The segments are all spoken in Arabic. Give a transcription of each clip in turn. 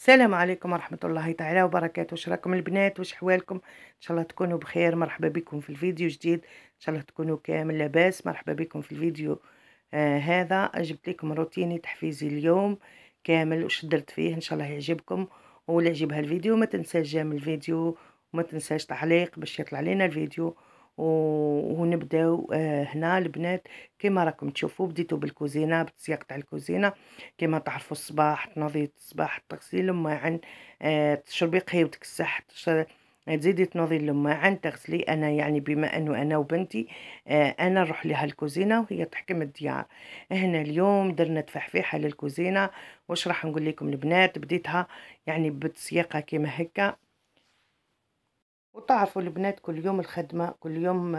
السلام عليكم ورحمة الله تعالى وبركاته واش راكم البنات واش حوالكم ان شاء الله تكونوا بخير مرحبا بكم في الفيديو جديد ان شاء الله تكونوا كامل لاباس مرحبا بكم في الفيديو آه هذا جبت لكم روتيني تحفيزي اليوم كامل واش درت فيه ان شاء الله يعجبكم ولا يعجبها الفيديو ما تنساش جيم الفيديو وما تنساش تعليق باش يطلع لنا الفيديو ونبداو آه، هنا البنات كما راكم تشوفوا بديتو بالكوزينه بالسياق تاع الكوزينه كما تعرفوا الصباح تنظيف الصباح تغسلي الماعن آه، تشربي قهوه الصح آه، تزيدي تنوضي الماعن تغسلي انا يعني بما انه انا وبنتي انا نروح لها الكوزينه وهي تحكم الديار هنا اليوم درنا تفحفيحه للكوزينه واش راح نقول لكم البنات بديتها يعني بالسياقه كيما هكا وتعرفوا البنات كل يوم الخدمه كل يوم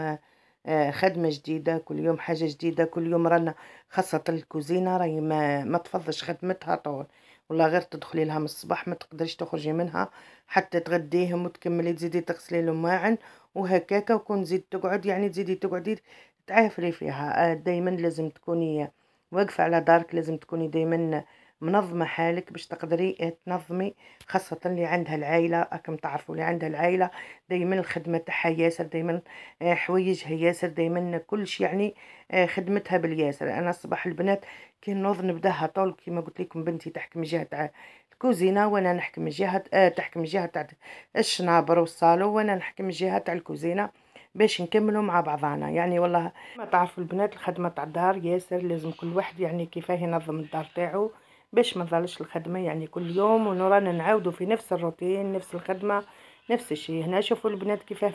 آه، خدمه جديده كل يوم حاجه جديده كل يوم رانا خاصه الكوزينه راهي ما, ما تفضش خدمتها طول ولا غير تدخلي لها من الصباح ما تقدرش تخرجي منها حتى تغديهم وتكملي تزيدي تغسلي لهم واعن وهكاكا وكون زيد تقعد يعني تزيدي تقعدي تعافري فيها آه، دايما لازم تكوني واقفه على دارك لازم تكوني دايما منظمه حالك باش تقدري تنظمي خاصه اللي عندها العائله راكم تعرفوا اللي عندها العائله دائما الخدمه تاعها ياسر دائما آه، حوايجها ياسر دائما كل شيء يعني آه، خدمتها بالياسر انا الصباح البنات كي نوض نبداها طول كيما قلت لكم بنتي تحكم من جهه الكوزينه وانا نحكم من جهه آه تحكم من جهه تاع الشنابر والصالون وانا نحكم من جهه تاع الكوزينه باش نكملوا مع بعضنا يعني والله ما تعرفوا البنات الخدمه تاع الدار ياسر لازم كل واحد يعني كيفاه ينظم الدار تاعو باش ما نظلش الخدمه يعني كل يوم ورانا نعاودو في نفس الروتين نفس الخدمه نفس الشيء هنا شوفوا البنات كيفاه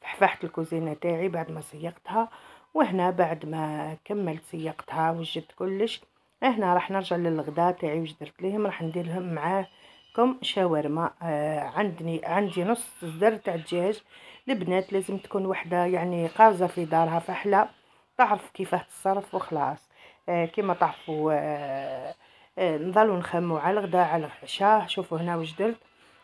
فحفحت الكوزينه تاعي بعد ما سيقتها وهنا بعد ما كملت سيقتها وجدت كلش هنا راح نرجع للغداء تاعي واش درت ليهم راح ندير لهم معاكم شاورما آه عندني عندي نص زر تاع الدجاج البنات لازم تكون وحده يعني قازه في دارها فحله تعرف كيفاه تصرف وخلاص آه كما تعرفوا آه آه، نضلوا نخمو على الغدا على العشاء شوفوا هنا واش درت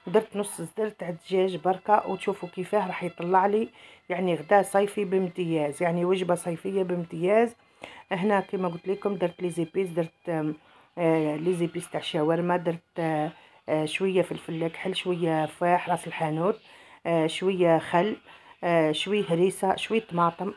درت نص صدر تاع الدجاج بركه وتشوفوا كيفاه راح يطلع لي يعني غدا صيفي بامتياز يعني وجبه صيفيه بامتياز هنا كما قلت لكم درت لي زيبيس درت آه، لي زيبيس تاع الشاورما درت آه، شويه فلفل كحل شويه فاح راس الحانوت شويه خل شويه هريسه شويه طماطم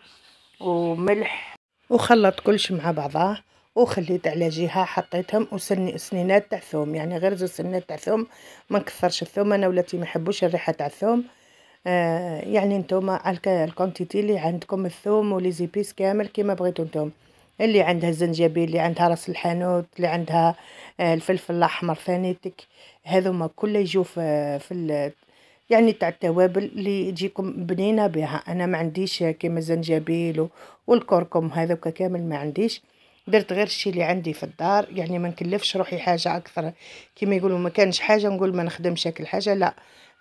وملح وخلط كلش مع بعضاه وخليت على جهه حطيتهم وسني سنينات تاع الثوم يعني غير زوج سنينات تاع الثوم ما نكثرش الثوم انا ولاتي ما يحبوش الريحه تاع الثوم آه يعني نتوما الكونتيتي اللي عندكم الثوم ولي زيبيس كامل كيما بغيتو نتوما اللي عندها الزنجبيل اللي عندها راس الحانوت اللي عندها آه الفلفل الاحمر ثانيتك هذوما كل يجوا في, في يعني تاع التوابل اللي تجيكم بنينه بها انا ما عنديش كيما الزنجبيل والكركم هذوك كامل ما عنديش درت غير الشيء اللي عندي في الدار يعني ما نكلفش روحي حاجه اكثر كما يقولوا ما كانش حاجه نقول ما نخدمش هاك الحاجه لا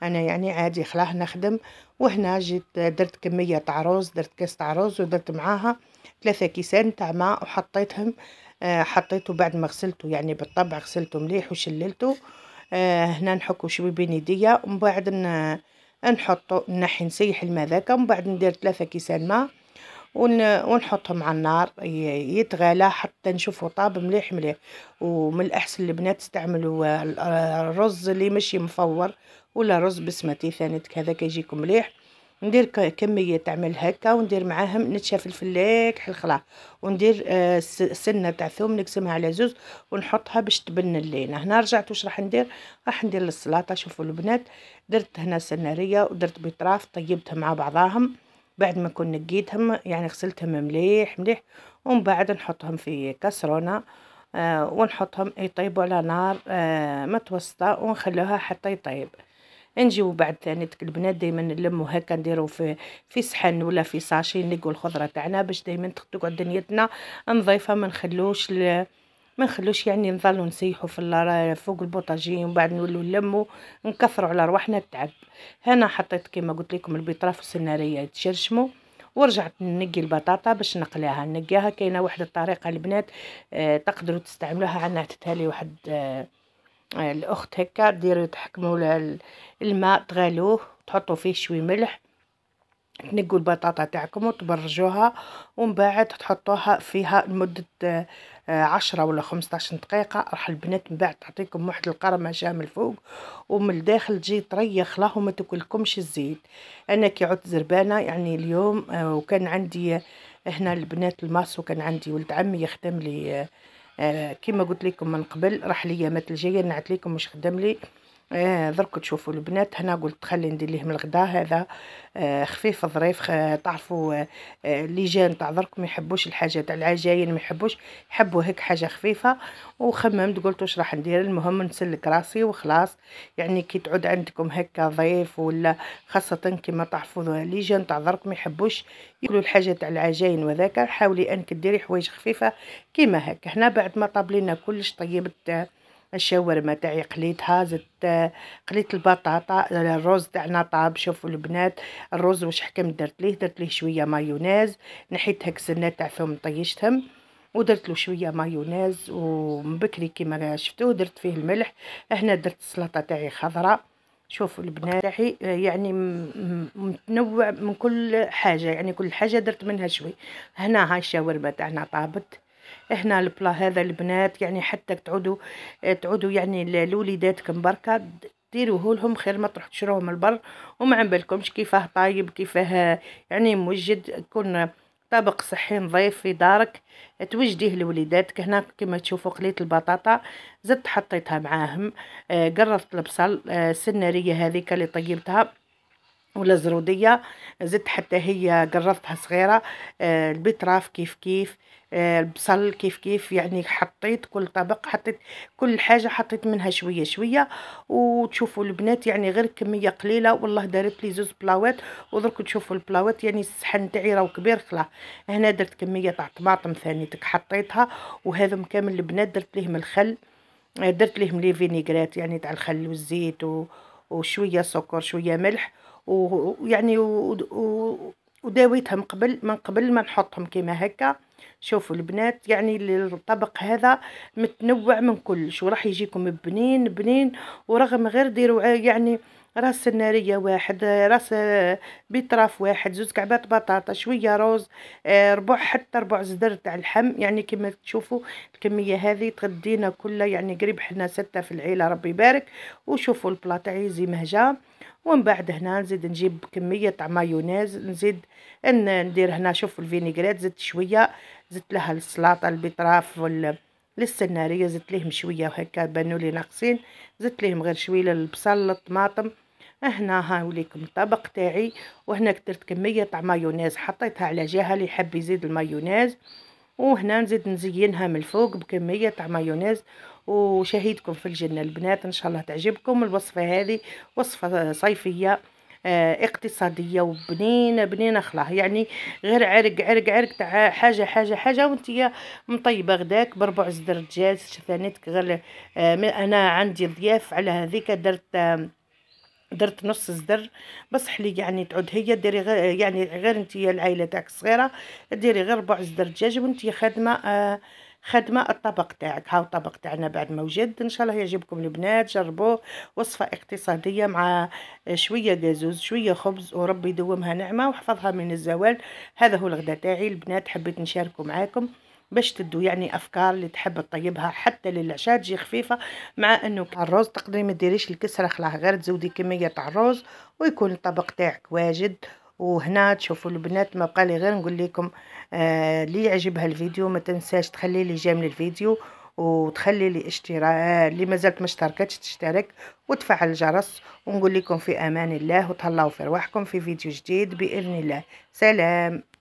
انا يعني عادي خلاه نخدم وهنا جيت درت كميه تاع رز درت كاس تاع رز ودرت معاها ثلاثة كيسان تاع ماء وحطيتهم آه، حطيته بعد ما غسلته يعني بالطبع غسلته مليح وشللته آه، هنا نحكو شوي بين يديا ومن بعد نحطو نحي نسيح الماء ذاك ومن بعد ندير ثلاثة كيسان ماء ونحطهم على النار يتغلى حتى نشوفه طاب مليح مليح ومن الأحسن البنات تستعملوا آه، الرز اللي ماشي مفور ولا رز بسمتي ثاني هذا كيجيكم مليح ندير كمية تعمل هكا وندير معاهم نتشاف الفلاك حلخلة وندير آه سنة تاع ثوم نقسمها على زوز ونحطها باش تبن لينا هنا رجعت واش راح ندير راح ندير السلطة شوفوا البنات درت هنا سنارية ودرت بطراف طيبتها مع بعضاهم بعد ما نكون نقيتهم يعني غسلتهم مليح مليح ومن بعد نحطهم في كسرونه آه، ونحطهم يطيبوا على نار آه، متوسطه ونخلوها حتى يطيب نجيو بعد ثاني ديك البنات دائما نلمو هكا نديرو في في صحن ولا في ساشي نقول الخضره تاعنا باش دائما تقعد دنيتنا نظيفه ما نخلوش ما نخلوش يعني نظلوا نسيحوا في فوق البوطاجي ومن بعد نولوا نلموا نكثروا على رواحنا التعب هنا حطيت كيما قلت لكم البيطراف والسناريه يتشرشموا ورجعت نقي البطاطا باش نقلاها نقيها كاينه واحد الطريقه البنات آه تقدروا تستعملوها انا عطيتها لي واحد آه, آه، الاخت هكا ديروا تحكموا الماء تغالوه تحطوا فيه شوي ملح تنقوا البطاطا تاعكم وتبرجوها ومن بعد تحطوها فيها لمده آه، عشرة ولا خمسطاش دقيقة راح البنات من بعد تعطيكم واحد القرمشة من الفوق ومن الداخل تجي تريخ له وما تاكلكمش الزيت انا كي عدت زربانة يعني اليوم آه، وكان عندي آه، هنا البنات الماس وكان عندي ولد عمي يخدم لي كيما قلت لكم من قبل راح ليا مات الجاية نعت لكم واش خدم لي آه درك تشوفوا البنات هنا قلت خلي ندير ليهم الغدا هذا آه خفيف ظريف إيه، تعرفوا آه اللي جان تاع درك ما يحبوش الحاجه تاع العجاين ما يحبوش يحبوا هيك حاجه خفيفه وخممت قلت واش راح ندير المهم نسلك راسي وخلاص يعني كي تعود عندكم هكا ضيف ولا خاصه كما تعرفوا اللي جان تاع درك ما يحبوش ياكلوا الحاجه تاع العجاين وذاك حاولي انك ديري حوايج خفيفه كيما هكا هنا بعد ما طابلينا كلش طيبت الشاورما تاعي قليتها زدت قليت البطاطا الرز تاعنا طاب شوفوا البنات الرز واش حكم درت ليه درت ليه شويه مايونيز نحيت السنه تاع تاعهم طيشتهم ودرت له شويه مايونيز ومن بكري كيما شفتوه درت فيه الملح هنا درت السلطه تاعي خضراء شوفوا البنات تاعي يعني متنوع من كل حاجه يعني كل حاجه درت منها شوي هنا هاي الشاورما تاعنا طابت هنا البلا هذا البنات يعني حتى تعودوا آه، تعودوا يعني لوليداتكم بركه ديروه لهم خير ما تروحوا تشروه من البر وما عن بالكمش كيفاه طايب كيفاه يعني موجد كون طبق صحي نظيف في دارك توجديه لوليداتك هنا كما تشوفوا قليت البطاطا زدت حطيتها معاهم آه قرفت البصل آه، السناريه هذيك اللي طيبتها ولا زرودية زدت حتى هي قرفتها صغيرة آه البتراف كيف كيف آه، البصل كيف كيف يعني حطيت كل طبق حطيت كل حاجة حطيت منها شوية شوية وتشوفوا البنات يعني غير كمية قليلة والله دارت لي زوز بلاوات ودرك تشوفوا البلاوات يعني الصحن تاعي راهو كبير خلا هنا درت كمية تاع طماطم ثانيتك حطيتها وهذم كامل البنات درت ليهم الخل آه، درت ليهم لي فينيغرات يعني تاع الخل والزيت و... وشويه سكر شويه ملح ويعني وداويتها من قبل من قبل ما نحطهم كيما هكا شوفوا البنات يعني الطبق هذا متنوع من كلش وراح يجيكم بنين بنين ورغم غير ديروا يعني راس سناريه واحد آه، راس آه، بطرف واحد زوج كعبات بطاطا شويه روز آه، ربع حتى ربع زدر تاع اللحم يعني كما تشوفوا الكميه هذه تغدينا كلها يعني قريب حنا سته في العيله ربي يبارك وشوفوا البلا تاعي زي مهجه ومن بعد هنا نزيد نجيب كميه تاع مايونيز نزيد ندير هنا شوف الفينيغريت زدت شويه زدت لها السلطه البيطراف وال للسناريه زدت ليهم شويه وهكا بانوا لي ناقصين زدت ليهم غير شويه البصل الطماطم هنا ها وليكم الطبق تاعي وهنا درت كميه تاع مايونيز حطيتها على جهه اللي يحب يزيد المايونيز وهنا نزيد نزينها من الفوق بكميه تاع مايونيز وشهيدكم في الجنه البنات ان شاء الله تعجبكم الوصفه هذه وصفه صيفيه آه، اقتصاديه وبنينه بنينه خلاص يعني غير عرق عرق عرق تاع حاجه حاجه حاجه وانت مطيبه غداك بربع زدر دجاج ثانيتك غير آه، انا عندي ضياف على هذيك درت درت نص زدر بصح لي يعني تعود هي ديري غير يعني غير يا العائله تاعك صغيره ديري غير ربع زدر دجاج وانتي خادمه آه خدمه الطبق تاعك هاو الطبق تاعنا بعد ما وجد ان شاء الله يعجبكم البنات جربوه وصفه اقتصاديه مع آه، شويه جازوز شويه خبز وربي يدومها نعمه وحفظها من الزوال هذا هو الغداء تاعي البنات حبيت نشاركه معاكم باش تدو يعني افكار اللي تحب تطيبها حتى للعشاء تجي خفيفه مع انه الرز تقدري ما ديريش الكسره خلاه غير تزودي كميه تاع الرز ويكون الطبق تاعك واجد وهنا تشوفوا البنات ما بقى لي غير نقول لكم آه اللي يعجبها الفيديو ما تنساش تخلي لي جيم للفيديو وتخلي لي اشتراك آه، اللي مازالت ما اشتركتش تشترك وتفعل الجرس ونقول لكم في امان الله وتهلاو في رواحكم في فيديو جديد باذن الله سلام